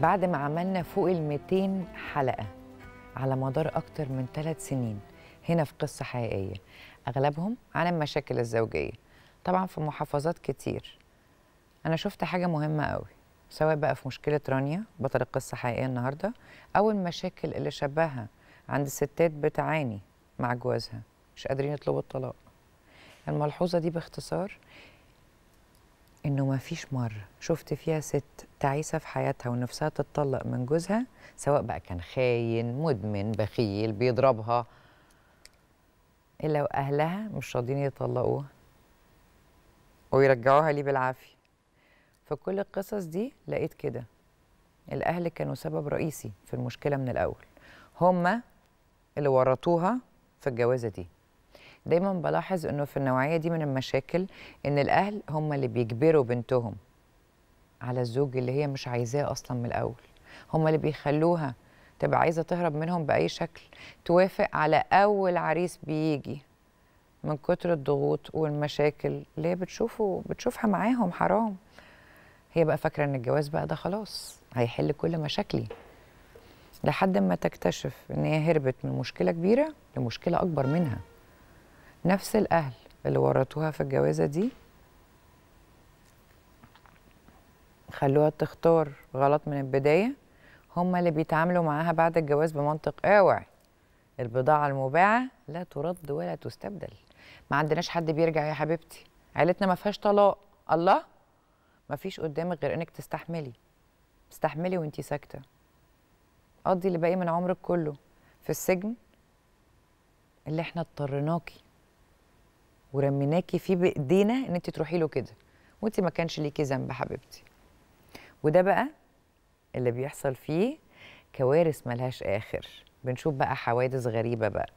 بعد ما عملنا فوق ال 200 حلقه على مدار اكتر من ثلاث سنين هنا في قصه حقيقيه اغلبهم عن المشاكل الزوجيه طبعا في محافظات كتير انا شفت حاجه مهمه قوي سواء بقى في مشكله رانيا بطل القصه حقيقيه النهارده او المشاكل اللي شبهها عند الستات بتعاني مع جوازها مش قادرين يطلبوا الطلاق الملحوظه دي باختصار انه ما فيش مره شفت فيها ست تعيسه في حياتها ونفسها تتطلق من جوزها سواء بقى كان خاين مدمن بخيل بيضربها الا واهلها مش راضيين يطلقوها ويرجعوها ليه بالعافيه فكل القصص دي لقيت كده الاهل كانوا سبب رئيسي في المشكله من الاول هما اللي ورطوها في الجوازه دي دايما بلاحظ انه في النوعيه دي من المشاكل ان الاهل هم اللي بيجبروا بنتهم على الزوج اللي هي مش عايزاه اصلا من الاول هم اللي بيخلوها تبقى عايزه تهرب منهم باي شكل توافق على اول عريس بيجي من كتر الضغوط والمشاكل اللي هي بتشوفه بتشوفها معاهم حرام هي بقى فاكره ان الجواز بقى ده خلاص هيحل كل مشاكلي لحد ما تكتشف ان هي هربت من مشكله كبيره لمشكله اكبر منها نفس الأهل اللي ورطوها في الجوازة دي خلوها تختار غلط من البداية هم اللي بيتعاملوا معاها بعد الجواز بمنطق اوعي البضاعة المباعة لا ترد ولا تستبدل ما عندناش حد بيرجع يا حبيبتي عيلتنا ما فيهاش طلاق الله ما فيش قدامك غير انك تستحملي استحملي وانتي ساكتة قضي اللي باقي من عمرك كله في السجن اللي احنا اضطريناكي ورميناكي فيه بايدينا ان انت تروحي له كده وانت ما كانش ليكي ذنب حبيبتي وده بقى اللي بيحصل فيه كوارث ملهاش اخر بنشوف بقى حوادث غريبه بقى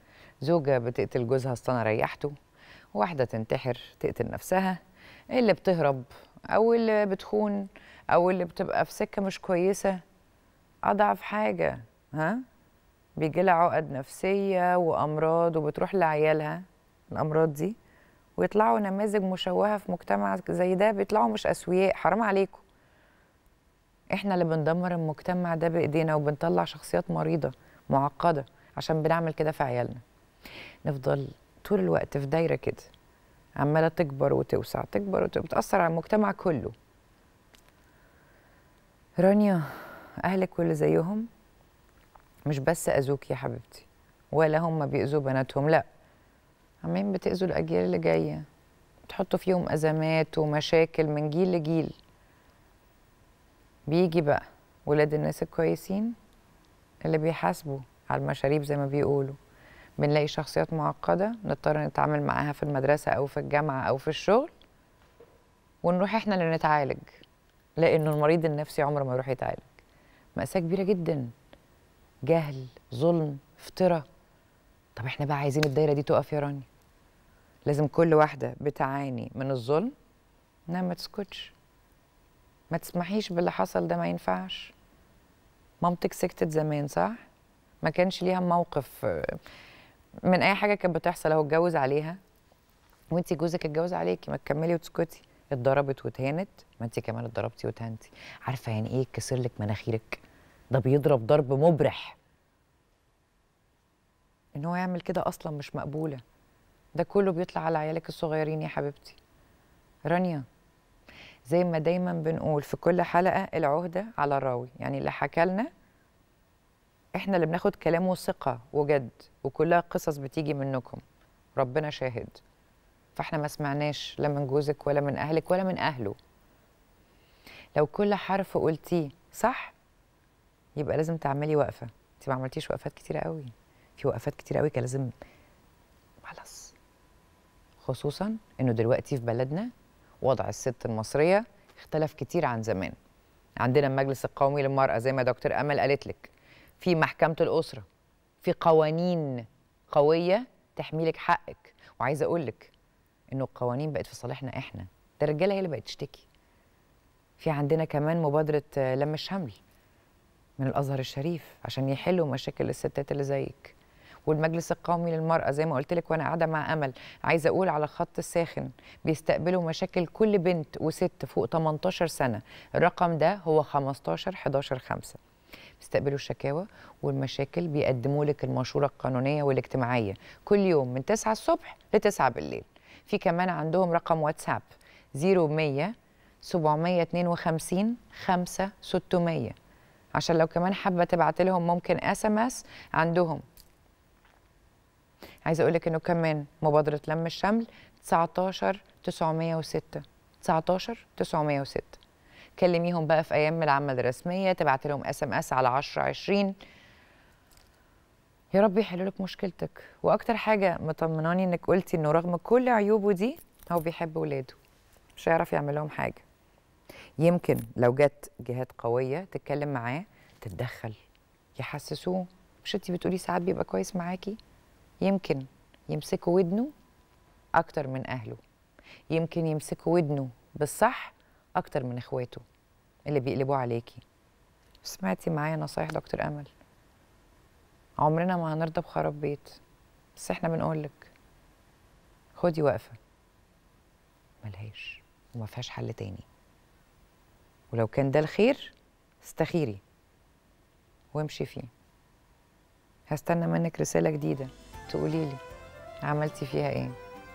زوجه بتقتل جوزها اصل ريحته واحده تنتحر تقتل نفسها اللي بتهرب او اللي بتخون او اللي بتبقى في سكه مش كويسه اضعف حاجه ها بيجي لها عقد نفسيه وامراض وبتروح لعيالها الامراض دي ويطلعوا نماذج مشوهه في مجتمع زي ده بيطلعوا مش اسوياء حرام عليكم احنا اللي بندمر المجتمع ده بايدينا وبنطلع شخصيات مريضه معقده عشان بنعمل كده في عيالنا نفضل طول الوقت في دايره كده عماله تكبر وتوسع تكبر وتأثر على المجتمع كله رانيا اهلك واللي زيهم مش بس اذوك يا حبيبتي ولا هم بيأذوا بناتهم لأ عمالين بتاذوا الاجيال اللي جايه بتحطوا فيهم ازمات ومشاكل من جيل لجيل بيجي بقى ولاد الناس الكويسين اللي بيحاسبوا على المشاريب زي ما بيقولوا بنلاقي شخصيات معقده نضطر نتعامل معاها في المدرسه او في الجامعه او في الشغل ونروح احنا اللي نتعالج لانه المريض النفسي عمره ما يروح يتعالج مأساة كبيره جدا جهل ظلم افتراء طب احنا بقى عايزين الدايره دي تقف يا رانيا لازم كل واحده بتعاني من الظلم انها ما تسكتش ما تسمحيش باللي حصل ده ما ينفعش مامتك سكتت زمان صح ما كانش ليها موقف آه، من اي حاجه كانت بتحصل اهو اتجوز عليها وانت جوزك اتجوز عليكي ما تكملي وتسكتي اتضربت وتهانت ما انت كمان اتضربتي وتهانتي عارفه يعني ايه كسر لك مناخيرك ده بيضرب ضرب مبرح ان هو يعمل كده اصلا مش مقبوله ده كله بيطلع على عيالك الصغيرين يا حبيبتي رانيا زي ما دايما بنقول في كل حلقه العهده على الراوي يعني اللي حكى لنا احنا اللي بناخد كلامه ثقه وجد وكلها قصص بتيجي منكم ربنا شاهد فاحنا ما سمعناش لا من جوزك ولا من اهلك ولا من اهله لو كل حرف قلتيه صح يبقى لازم تعملي وقفه انت ما عملتيش وقفات كتيره قوي في وقفات كتير قوي كان لازم خلاص خصوصا انه دلوقتي في بلدنا وضع الست المصريه اختلف كتير عن زمان عندنا المجلس القومي للمراه زي ما دكتور امل قالت لك في محكمه الاسره في قوانين قويه تحمي لك حقك وعايزه اقول لك انه القوانين بقت في صالحنا احنا ده الرجاله هي اللي بقت تشتكي في عندنا كمان مبادره لم الشمل من الازهر الشريف عشان يحلوا مشاكل الستات اللي زيك والمجلس القومي للمرأة زي ما قلت لك وأنا قاعدة مع أمل عايزة أقول على الخط الساخن بيستقبلوا مشاكل كل بنت وست فوق 18 سنة الرقم ده هو 15 11 5 بيستقبلوا الشكاوى والمشاكل بيقدموا لك المشورة القانونية والاجتماعية كل يوم من 9 الصبح ل 9 بالليل في كمان عندهم رقم واتساب 0100 752 5 600 عشان لو كمان حابه تبعت لهم ممكن اس ام اس عندهم عايزه اقول لك انه كمان مبادره لم الشمل 19 906 19 906 كلميهم بقى في ايام العمل الرسميه تبعت لهم اس ام اس على 10 20 يا رب يحلوا لك مشكلتك واكتر حاجه مطمناني انك قلتي انه رغم كل عيوبه دي هو بيحب ولاده مش هيعرف يعمل لهم حاجه يمكن لو جت جهات قويه تتكلم معاه تتدخل يحسسوه مش انت بتقولي ساعات بيبقى كويس معاكي يمكن يمسكوا ودنه أكتر من أهله يمكن يمسكوا ودنه بالصح أكتر من إخواته اللي بيقلبوا عليكي سمعتي معايا نصايح دكتور أمل عمرنا ما هنرضى بخراب بيت بس احنا بنقولك خدي وقفة ملهاش وما فيهاش حل تاني ولو كان ده الخير استخيري وامشي فيه هستنى منك رسالة جديدة تقولي لي عملتي فيها ايه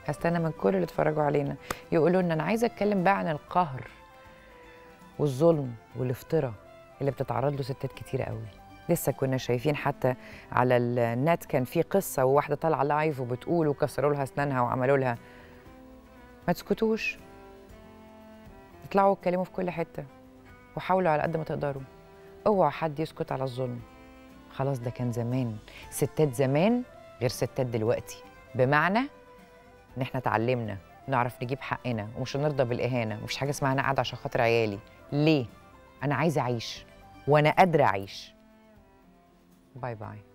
هستنى من كل اللي اتفرجوا علينا يقولوا ان انا عايزه اتكلم بقى عن القهر والظلم والافتراء اللي بتتعرض له ستات كتير قوي لسه كنا شايفين حتى على النت كان في قصه وواحده طالعه لايف وبتقول وكسروا لها اسنانها وعملوا لها ما تسكتوش اطلعوا اتكلموا في كل حته وحاولوا على قد ما تقدروا اوعى حد يسكت على الظلم خلاص ده كان زمان ستات زمان غير ستات دلوقتي بمعنى ان احنا اتعلمنا نعرف نجيب حقنا ومش هنرضى بالاهانه ومش حاجه اسمها انا قاعده عشان خاطر عيالي ليه انا عايزه اعيش وانا قادره اعيش باي باي